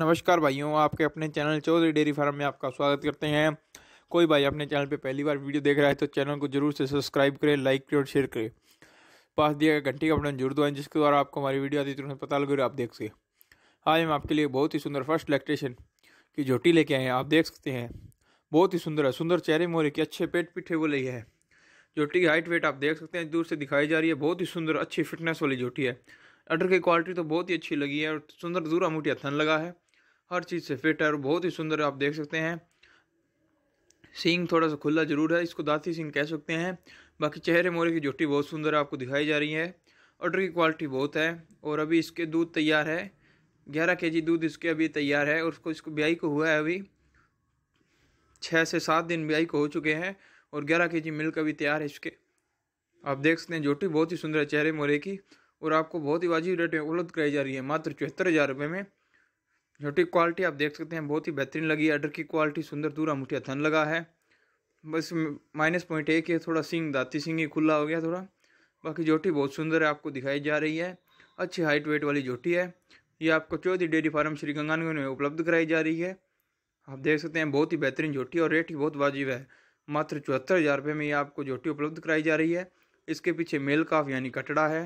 नमस्कार भाइयों आपके अपने चैनल चौधरी डेयरी फार्म में आपका स्वागत करते हैं कोई भाई अपने चैनल पे पहली बार वीडियो देख रहा है तो चैनल को जरूर से सब्सक्राइब करें लाइक करें और शेयर करें पास दिया गया घंटी का बटन जरूर दबाएं जिसके द्वारा आपको हमारी वीडियो आती तुरंत पता लगे आप देख सकें आज हम आपके लिए बहुत ही सुंदर फर्स्ट इलेक्ट्रेशन की झोटी लेके आए हैं आप देख सकते हैं बहुत ही सुंदर है सुंदर चेहरे मोहरे के अच्छे पेट पीठे वो लिए है जोटी की हाइट वेट आप देख सकते हैं दूर से दिखाई जा रही है बहुत ही सुंदर अच्छी फिटनेस वाली जोटी है अडर की क्वालिटी तो बहुत ही अच्छी लगी है और सुंदर दूरा अमूठी हथन लगा है हर चीज़ से फिट है और बहुत ही सुंदर आप देख सकते हैं सींग थोड़ा सा खुला जरूर है इसको दाती सींग कह सकते हैं बाकी चेहरे मोहरे की जोटी बहुत सुंदर आपको दिखाई जा रही है ऑर्डर की क्वालिटी बहुत है और अभी इसके दूध तैयार है ग्यारह के जी दूध इसके अभी तैयार है और उसको इसको ब्याई को हुआ है अभी छः से सात दिन ब्याई को हो चुके हैं और ग्यारह के जी मिल्क अभी तैयार है इसके आप देख सकते हैं जोटी बहुत ही सुंदर है चेहरे मोहरे की और आपको बहुत ही वाजिब रेट में उपलब्ध कराई जा रही है मात्र चौहत्तर हज़ार रुपये में झोटी क्वालिटी आप देख सकते हैं बहुत ही बेहतरीन लगी है अडर की क्वालिटी सुंदर दूरा मुठिया थन लगा है बस माइनस पॉइंट एक है थोड़ा सिंग दाती सिंग ही खुला हो गया थोड़ा बाकी जोटी बहुत सुंदर है आपको दिखाई जा रही है अच्छी हाइट वेट वाली जोटी है ये आपको चौधरी डेयरी फार्म श्री गंगानगर में उपलब्ध कराई जा रही है आप देख सकते हैं बहुत ही बेहतरीन जोटी और रेट ही बहुत वाजिब है मात्र चौहत्तर हज़ार रुपये में ये आपको जोटी उपलब्ध कराई जा रही है इसके पीछे मेल काफ यानी कटड़ा है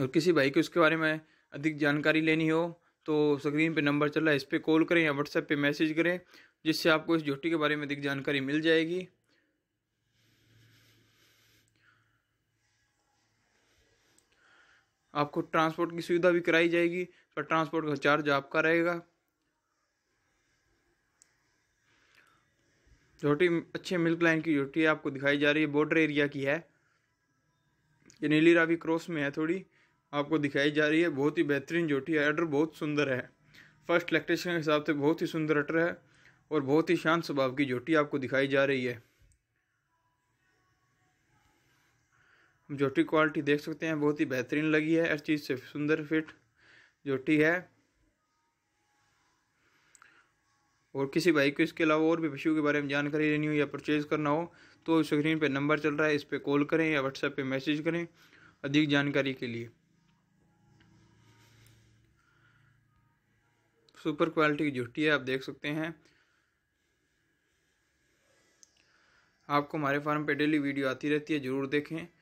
और किसी भाई के उसके बारे में अधिक जानकारी लेनी हो तो स्क्रीन पे नंबर चल रहा है इस पर कॉल करें या व्हाट्सएप पे मैसेज करें जिससे आपको इस झोटी के बारे में अधिक जानकारी मिल जाएगी आपको ट्रांसपोर्ट की सुविधा भी कराई जाएगी पर तो ट्रांसपोर्ट का चार्ज आपका रहेगा झोटी अच्छे मिल्क लाइन की झोटी आपको दिखाई जा रही है बॉर्डर एरिया की है ये नीली रावी क्रॉस में है थोड़ी आपको दिखाई जा रही है बहुत ही बेहतरीन जोटी है अडर बहुत सुंदर है फर्स्ट लैक्टेशन के हिसाब से बहुत ही सुंदर अटर है और बहुत ही शांत स्वभाव की जोटी आपको दिखाई जा रही है जोटी क्वालिटी देख सकते हैं बहुत ही बेहतरीन लगी है हर चीज़ से सुंदर फिट जोटी है और किसी भाई को इसके अलावा और भी पशु के बारे में जानकारी लेनी हो या परचेज़ करना हो तो स्क्रीन पर नंबर चल रहा है इस पर कॉल करें या व्हाट्सएप पर मैसेज करें अधिक जानकारी के लिए सुपर क्वालिटी की जुटी है आप देख सकते हैं आपको हमारे फार्म पे डेली वीडियो आती रहती है ज़रूर देखें